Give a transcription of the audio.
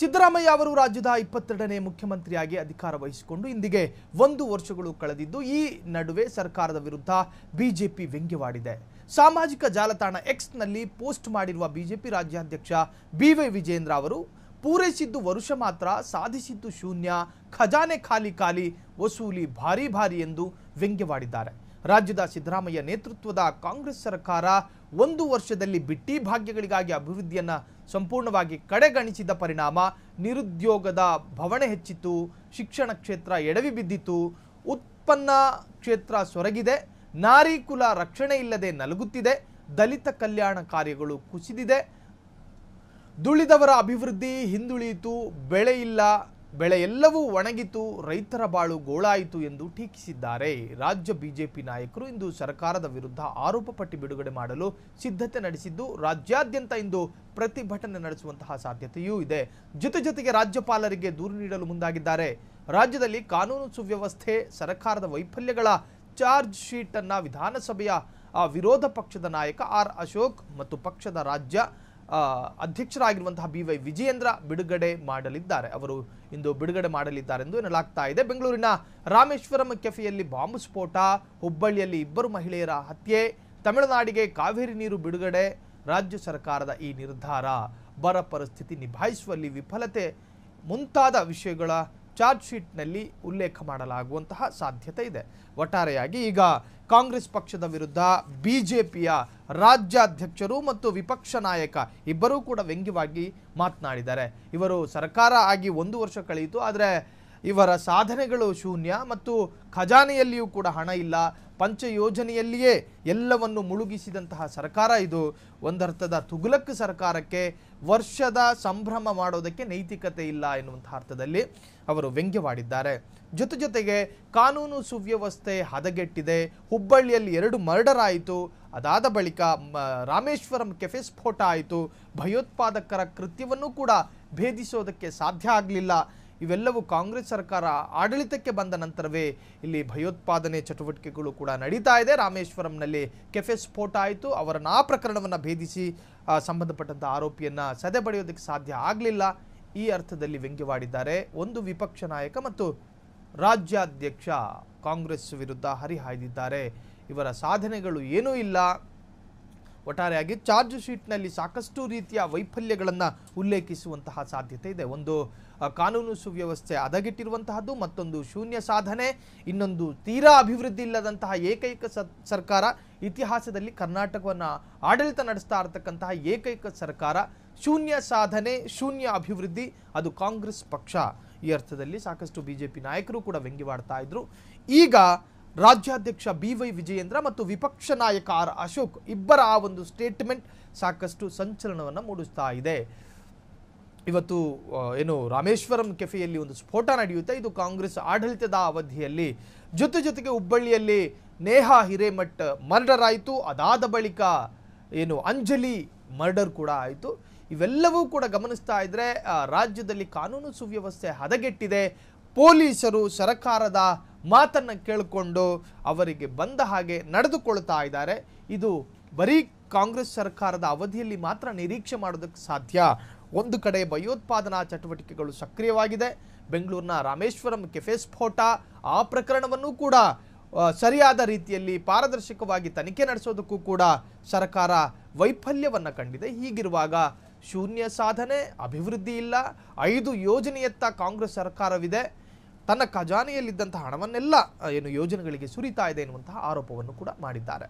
ಸಿದ್ದರಾಮಯ್ಯ ಅವರು ರಾಜ್ಯದ ಇಪ್ಪತ್ತೆರಡನೇ ಮುಖ್ಯಮಂತ್ರಿಯಾಗಿ ಅಧಿಕಾರ ವಹಿಸಿಕೊಂಡು ಇಂದಿಗೆ ಒಂದು ವರ್ಷಗಳು ಕಳೆದಿದ್ದು ಈ ನಡುವೆ ಸರ್ಕಾರದ ವಿರುದ್ಧ ಬಿಜೆಪಿ ವ್ಯಂಗ್ಯವಾಡಿದೆ ಸಾಮಾಜಿಕ ಜಾಲತಾಣ ಎಕ್ಸ್ನಲ್ಲಿ ಪೋಸ್ಟ್ ಮಾಡಿರುವ ಬಿಜೆಪಿ ರಾಜ್ಯಾಧ್ಯಕ್ಷ ಬಿ ವಿಜೇಂದ್ರ ಅವರು ಪೂರೈಸಿದ್ದು ವರುಷ ಮಾತ್ರ ಸಾಧಿಸಿದ್ದು ಶೂನ್ಯ ಖಜಾನೆ ಖಾಲಿ ಖಾಲಿ ವಸೂಲಿ ಭಾರಿ ಭಾರಿ ಎಂದು ವ್ಯಂಗ್ಯವಾಡಿದ್ದಾರೆ ರಾಜ್ಯದ ಸಿದ್ದರಾಮಯ್ಯ ನೇತೃತ್ವದ ಕಾಂಗ್ರೆಸ್ ಸರ್ಕಾರ ಒಂದು ವರ್ಷದಲ್ಲಿ ಬಿಟ್ಟಿ ಭಾಗ್ಯಗಳಿಗಾಗಿ ಅಭಿವೃದ್ಧಿಯನ್ನು ಸಂಪೂರ್ಣವಾಗಿ ಕಡೆಗಣಿಸಿದ ಪರಿಣಾಮ ನಿರುದ್ಯೋಗದ ಭವಣೆ ಹೆಚ್ಚಿತು ಶಿಕ್ಷಣ ಕ್ಷೇತ್ರ ಎಡವಿ ಬಿದ್ದಿತು ಉತ್ಪನ್ನ ಕ್ಷೇತ್ರ ಸೊರಗಿದೆ ನಾರಿ ಕುಲ ರಕ್ಷಣೆ ಇಲ್ಲದೆ ನಲುಗುತ್ತಿದೆ ದಲಿತ ಕಲ್ಯಾಣ ಕಾರ್ಯಗಳು ಕುಸಿದಿದೆ ದುಳಿದವರ ಅಭಿವೃದ್ಧಿ ಹಿಂದುಳಿಯಿತು ಬೆಳೆ ಇಲ್ಲ ಬೆಳೆ ಎಲ್ಲವೂ ಒಣಗಿತು ರೈತರ ಬಾಳು ಗೋಳಾಯಿತು ಎಂದು ಟೀಕಿಸಿದ್ದಾರೆ ರಾಜ್ಯ ಬಿಜೆಪಿ ನಾಯಕರು ಇಂದು ಸರ್ಕಾರದ ವಿರುದ್ಧ ಆರೋಪ ಪಟ್ಟಿ ಬಿಡುಗಡೆ ಮಾಡಲು ಸಿದ್ಧತೆ ನಡೆಸಿದ್ದು ರಾಜ್ಯಾದ್ಯಂತ ಇಂದು ಪ್ರತಿಭಟನೆ ನಡೆಸುವಂತಹ ಸಾಧ್ಯತೆಯೂ ಇದೆ ಜೊತೆ ಜೊತೆಗೆ ರಾಜ್ಯಪಾಲರಿಗೆ ದೂರು ನೀಡಲು ಮುಂದಾಗಿದ್ದಾರೆ ರಾಜ್ಯದಲ್ಲಿ ಕಾನೂನು ಸುವ್ಯವಸ್ಥೆ ಸರ್ಕಾರದ ವೈಫಲ್ಯಗಳ ಚಾರ್ಜ್ ಶೀಟ್ ಅನ್ನ ವಿಧಾನಸಭೆಯ ವಿರೋಧ ಪಕ್ಷದ ನಾಯಕ ಆರ್ ಅಶೋಕ್ ಮತ್ತು ಪಕ್ಷದ ರಾಜ್ಯ ಅಧ್ಯಕ್ಷರಾಗಿರುವಂತಹ ಬಿ ವೈ ವಿಜಯೇಂದ್ರ ಬಿಡುಗಡೆ ಮಾಡಲಿದ್ದಾರೆ ಅವರು ಇಂದು ಬಿಡುಗಡೆ ಮಾಡಲಿದ್ದಾರೆ ಎಂದು ಎನ್ನಲಾಗ್ತಾ ಇದೆ ಬೆಂಗಳೂರಿನ ರಾಮೇಶ್ವರಂ ಕೆಫೆಯಲ್ಲಿ ಬಾಂಬ್ ಸ್ಫೋಟ ಹುಬ್ಬಳ್ಳಿಯಲ್ಲಿ ಇಬ್ಬರು ಮಹಿಳೆಯರ ಹತ್ಯೆ ತಮಿಳುನಾಡಿಗೆ ಕಾವೇರಿ ನೀರು ಬಿಡುಗಡೆ ರಾಜ್ಯ ಸರ್ಕಾರದ ಈ ನಿರ್ಧಾರ ಬರ ಪರಿಸ್ಥಿತಿ ನಿಭಾಯಿಸುವಲ್ಲಿ ವಿಫಲತೆ ಮುಂತಾದ ವಿಷಯಗಳ ಚಾರ್ಜ್ ಶೀಟ್ನಲ್ಲಿ ಉಲ್ಲೇಖ ಮಾಡಲಾಗುವಂತಹ ಸಾಧ್ಯತೆ ಇದೆ ಒಟ್ಟಾರೆಯಾಗಿ ಈಗ ಕಾಂಗ್ರೆಸ್ ಪಕ್ಷದ ವಿರುದ್ಧ ಪಿಯ ರಾಜ್ಯಾಧ್ಯಕ್ಷರು ಮತ್ತು ವಿಪಕ್ಷ ನಾಯಕ ಇಬ್ಬರೂ ಕೂಡ ವ್ಯಂಗ್ಯವಾಗಿ ಮಾತನಾಡಿದ್ದಾರೆ ಇವರು ಸರ್ಕಾರ ಆಗಿ ಒಂದು ವರ್ಷ ಕಳೆಯಿತು ಆದರೆ ಇವರ ಸಾಧನೆಗಳು ಶೂನ್ಯ ಮತ್ತು ಖಜಾನೆಯಲ್ಲಿಯೂ ಕೂಡ ಹಣ ಇಲ್ಲ ಪಂಚ ಯೋಜನೆಯಲ್ಲಿಯೇ ಎಲ್ಲವನ್ನು ಮುಳುಗಿಸಿದಂತಹ ಸರ್ಕಾರ ಇದು ಒಂದರ್ಥದ ತುಗುಲಕ್ ಸರ್ಕಾರಕ್ಕೆ ವರ್ಷದ ಸಂಭ್ರಮ ಮಾಡೋದಕ್ಕೆ ನೈತಿಕತೆ ಇಲ್ಲ ಎನ್ನುವಂತಹ ಅರ್ಥದಲ್ಲಿ ಅವರು ವ್ಯಂಗ್ಯವಾಡಿದ್ದಾರೆ ಜೊತೆ ಜೊತೆಗೆ ಕಾನೂನು ಸುವ್ಯವಸ್ಥೆ ಹದಗೆಟ್ಟಿದೆ ಹುಬ್ಬಳ್ಳಿಯಲ್ಲಿ ಎರಡು ಮರ್ಡರ್ ಆಯಿತು ಅದಾದ ಬಳಿಕ ರಾಮೇಶ್ವರಂ ಕೆಫೆ ಸ್ಫೋಟ ಆಯಿತು ಭಯೋತ್ಪಾದಕರ ಕೃತ್ಯವನ್ನು ಕೂಡ ಭೇದಿಸೋದಕ್ಕೆ ಸಾಧ್ಯ ಆಗಲಿಲ್ಲ ಇವೆಲ್ಲವೂ ಕಾಂಗ್ರೆಸ್ ಸರ್ಕಾರ ಆಡಳಿತಕ್ಕೆ ಬಂದ ನಂತರವೇ ಇಲ್ಲಿ ಭಯೋತ್ಪಾದನೆ ಚಟುವಟಿಕೆಗಳು ಕೂಡ ನಡೀತಾ ಇದೆ ರಾಮೇಶ್ವರಂನಲ್ಲಿ ಕೆಫೆ ಸ್ಫೋಟ ಆಯಿತು ಅವರನ್ನು ಆ ಪ್ರಕರಣವನ್ನು ಭೇದಿಸಿ ಸಂಬಂಧಪಟ್ಟಂಥ ಆರೋಪಿಯನ್ನು ಸದೆ ಬಡಿಯೋದಕ್ಕೆ ಸಾಧ್ಯ ಆಗಲಿಲ್ಲ ಈ ಅರ್ಥದಲ್ಲಿ ವ್ಯಂಗ್ಯವಾಡಿದ್ದಾರೆ ಒಂದು ವಿಪಕ್ಷ ನಾಯಕ ಮತ್ತು ರಾಜ್ಯಾಧ್ಯಕ್ಷ ಕಾಂಗ್ರೆಸ್ ವಿರುದ್ಧ ಹರಿಹಾಯ್ದಿದ್ದಾರೆ ಇವರ ಸಾಧನೆಗಳು ಏನೂ ಇಲ್ಲ ಒಟ್ಟಾರೆಯಾಗಿ ಚಾರ್ಜ್ ಶೀಟ್ನಲ್ಲಿ ಸಾಕಷ್ಟು ರೀತಿಯ ವೈಫಲ್ಯಗಳನ್ನು ಉಲ್ಲೇಖಿಸುವಂತಹ ಸಾಧ್ಯತೆ ಇದೆ ಒಂದು ಕಾನೂನು ಸುವ್ಯವಸ್ಥೆ ಹದಗೆಟ್ಟಿರುವಂತಹದ್ದು ಮತ್ತೊಂದು ಶೂನ್ಯ ಸಾಧನೆ ಇನ್ನೊಂದು ತೀರಾ ಅಭಿವೃದ್ಧಿ ಇಲ್ಲದಂತಹ ಏಕೈಕ ಸರ್ಕಾರ ಇತಿಹಾಸದಲ್ಲಿ ಕರ್ನಾಟಕವನ್ನು ಆಡಳಿತ ನಡೆಸ್ತಾ ಇರತಕ್ಕಂತಹ ಏಕೈಕ ಸರ್ಕಾರ ಶೂನ್ಯ ಸಾಧನೆ ಶೂನ್ಯ ಅಭಿವೃದ್ಧಿ ಅದು ಕಾಂಗ್ರೆಸ್ ಪಕ್ಷ ಈ ಅರ್ಥದಲ್ಲಿ ಸಾಕಷ್ಟು ಬಿ ಜೆ ಪಿ ನಾಯಕರು ಕೂಡ ವ್ಯಂಗ್ಯವಾಡ್ತಾ ಇದ್ರು ಈಗ ರಾಜ್ಯಾಧ್ಯಕ್ಷ ಬಿ ವೈ ವಿಜಯೇಂದ್ರ ಮತ್ತು ವಿಪಕ್ಷ ನಾಯಕ ಆರ್ ಅಶೋಕ್ ಇಬ್ಬರ ಆ ಒಂದು ಸ್ಟೇಟ್ಮೆಂಟ್ ಸಾಕಷ್ಟು ಸಂಚಲನವನ್ನು ಮೂಡಿಸ್ತಾ ಇದೆ ಇವತ್ತು ಏನು ರಾಮೇಶ್ವರಂ ಕೆಫೆಯಲ್ಲಿ ಒಂದು ಸ್ಫೋಟ ನಡೆಯುತ್ತೆ ಇದು ಕಾಂಗ್ರೆಸ್ ಆಡಳಿತದ ಅವಧಿಯಲ್ಲಿ ಜೊತೆ ಜೊತೆಗೆ ಹುಬ್ಬಳ್ಳಿಯಲ್ಲಿ ನೇಹಾ ಹಿರೇಮಠ್ ಮರ್ಡರ್ ಆಯಿತು ಅದಾದ ಬಳಿಕ ಏನು ಅಂಜಲಿ ಮರ್ಡರ್ ಕೂಡ ಆಯಿತು ಇವೆಲ್ಲವೂ ಕೂಡ ಗಮನಿಸ್ತಾ ಇದ್ದರೆ ರಾಜ್ಯದಲ್ಲಿ ಕಾನೂನು ಸುವ್ಯವಸ್ಥೆ ಹದಗೆಟ್ಟಿದೆ ಪೊಲೀಸರು ಸರಕಾರದ ಮಾತನ್ನು ಕೇಳಿಕೊಂಡು ಅವರಿಗೆ ಬಂದ ಹಾಗೆ ನಡೆದುಕೊಳ್ತಾ ಇದ್ದಾರೆ ಇದು ಬರೀ ಕಾಂಗ್ರೆಸ್ ಸರ್ಕಾರದ ಅವಧಿಯಲ್ಲಿ ಮಾತ್ರ ನಿರೀಕ್ಷೆ ಮಾಡೋದಕ್ಕೆ ಸಾಧ್ಯ ಒಂದು ಕಡೆ ಭಯೋತ್ಪಾದನಾ ಚಟುವಟಿಕೆಗಳು ಸಕ್ರಿಯವಾಗಿದೆ ಬೆಂಗಳೂರಿನ ರಾಮೇಶ್ವರಂ ಕೆಫೆ ಸ್ಫೋಟ ಆ ಪ್ರಕರಣವನ್ನು ಕೂಡ ಸರಿಯಾದ ರೀತಿಯಲ್ಲಿ ಪಾರದರ್ಶಕವಾಗಿ ತನಿಖೆ ನಡೆಸೋದಕ್ಕೂ ಕೂಡ ಸರ್ಕಾರ ವೈಫಲ್ಯವನ್ನು ಕಂಡಿದೆ ಹೀಗಿರುವಾಗ ಶೂನ್ಯ ಸಾಧನೆ ಅಭಿವೃದ್ಧಿ ಇಲ್ಲ ಐದು ಯೋಜನೆಯತ್ತ ಕಾಂಗ್ರೆಸ್ ಸರ್ಕಾರವಿದೆ ತನ್ನ ಖಜಾನೆಯಲ್ಲಿದ್ದಂತಹ ಹಣವನ್ನೆಲ್ಲ ಏನು ಯೋಜನೆಗಳಿಗೆ ಸುರಿತಾ ಇದೆ ಎನ್ನುವಂತಹ ಆರೋಪವನ್ನು ಕೂಡ ಮಾಡಿದ್ದಾರೆ